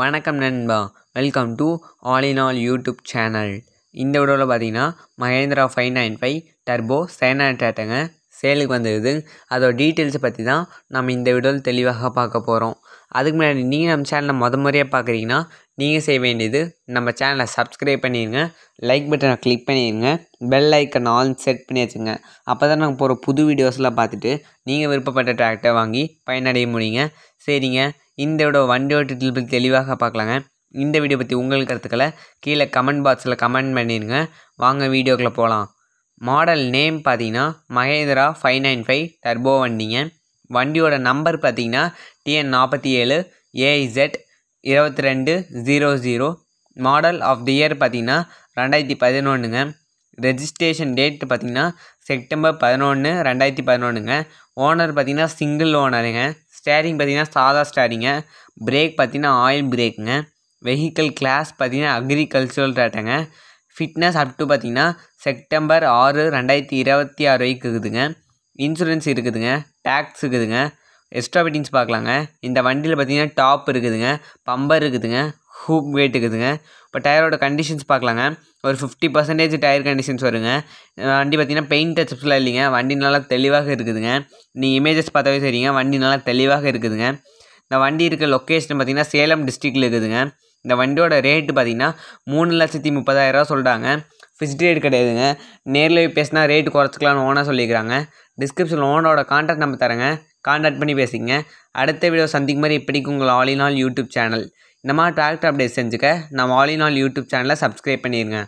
வணக்கம் நண்பா welcome to all in all YouTube channel இந்த விடவில் பார்த்தீங்கன்னா Mahindra five nine five turbo சேனாட்டாட்டங்க சேலுக்கு வந்துடுது அதோட டீட்டெயில்ஸை பற்றி தான் நம்ம இந்த விடவில் தெளிவாக பார்க்க போகிறோம் அதுக்கு முன்னாடி நீங்கள் நம்ம சேனலை முத முறையாக பார்க்குறீங்கன்னா நீங்கள் செய்ய வேண்டியது நம்ம சேனலை சப்ஸ்கிரைப் பண்ணிடுங்க லைக் பட்டனை கிளிக் பண்ணிடுங்க பெல் ஐக்கன் ஆல் செட் பண்ணி வச்சுங்க அப்போ தான் நாங்கள் போகிற புது வீடியோஸ்லாம் பார்த்துட்டு நீங்கள் விருப்பப்பட்ட டிராக்டரை வாங்கி பயனடைய முடியுங்க சரிங்க இந்தோட வண்டியோட டீட்டெயில் பற்றி தெளிவாக பார்க்கலாங்க இந்த வீடியோ பற்றி உங்கள் கருத்துக்களை கீழே கமெண்ட் பாக்ஸில் கமெண்ட் பண்ணிடுங்க வாங்க வீடியோக்குள்ளே போகலாம் மாடல் நேம் பார்த்தீங்கன்னா Mahindra five nine five turbo வண்டிங்க வண்டியோட நம்பர் பார்த்தீங்கன்னா டிஎன் நாற்பத்தி ஏழு ஏஐசெட் இருபத்தி ரெண்டு zero zero model of the year பார்த்திங்கன்னா ரெண்டாயிரத்தி பதினொன்றுங்க ரெஜிஸ்ட்ரேஷன் டேட் பார்த்திங்கன்னா செப்டம்பர் பதினொன்று ரெண்டாயிரத்தி பதினொன்றுங்க ஓனர் பார்த்திங்கன்னா சிங்கிள் ஓனருங்க ஸ்டேரிங் பார்த்திங்கன்னா சாதா ஸ்டேரிங்க பிரேக் பார்த்திங்கன்னா ஆயில் பிரேக்குங்க வெஹிக்கிள் கிளாஸ் பார்த்திங்கன்னா அக்ரிகல்ச்சுரல் ரேட்டுங்க ஃபிட்னஸ் அப் டு பார்த்திங்கன்னா செப்டம்பர் ஆறு ரெண்டாயிரத்தி இருபத்தி ஆறு வரைக்கும் இருக்குதுங்க இன்சூரன்ஸ் இருக்குதுங்க டேக்ஸ் இருக்குதுங்க எக்ஸ்ட்ரா ஃபிட்டிங்ஸ் பார்க்கலாங்க இந்த வண்டியில் பார்த்திங்கன்னா டாப் இருக்குதுங்க பம்பர் இருக்குதுங்க ஹூப் வெயிட் இருக்குதுங்க இப்போ டயரோட கண்டிஷன்ஸ் பார்க்கலாங்க ஒரு ஃபிஃப்டி பர்சன்டேஜ் டயர் கண்டிஷன்ஸ் வருங்க வண்டி பார்த்திங்கன்னா பெயிண்ட் டச்சப்ஸ்லாம் இல்லைங்க வண்டி நல்லா தெளிவாக இருக்குதுங்க நீங்கள் இமேஜஸ் பார்த்தாவே சரிங்க வண்டி நல்லா தெளிவாக இருக்குதுங்க இந்த வண்டி இருக்க லொக்கேஷன் பார்த்திங்கன்னா சேலம் டிஸ்ட்ரிக்டில் இருக்குதுங்க இந்த வண்டியோட ரேட்டு பார்த்திங்கன்னா மூணு லட்சத்தி முப்பதாயிரரூவா சொல்கிறாங்க ஃபிஸ்ட் ரேட் கிடையாதுங்க நேரில் போய் பேசினா ரேட்டு குறைச்சிக்கலாம்னு ஓனாக சொல்லிக்கிறாங்க டிஸ்கிரிப்ஷனில் ஓனோட கான்டாக்ட் நம்பர் தரேங்க காண்டாக்ட் பண்ணி பேசுங்க அடுத்த வீடியோ சந்திக்கும் மாதிரி இப்படிக்கு உங்கள் all in all YouTube channel இந்த மாதிரி டிராக்டர் அப்டேட் செஞ்சுக்க நம்ம ஆல் இன் ஆல் யூடியூப் சேனலை சப்ஸ்கிரைப் பண்ணிடுங்க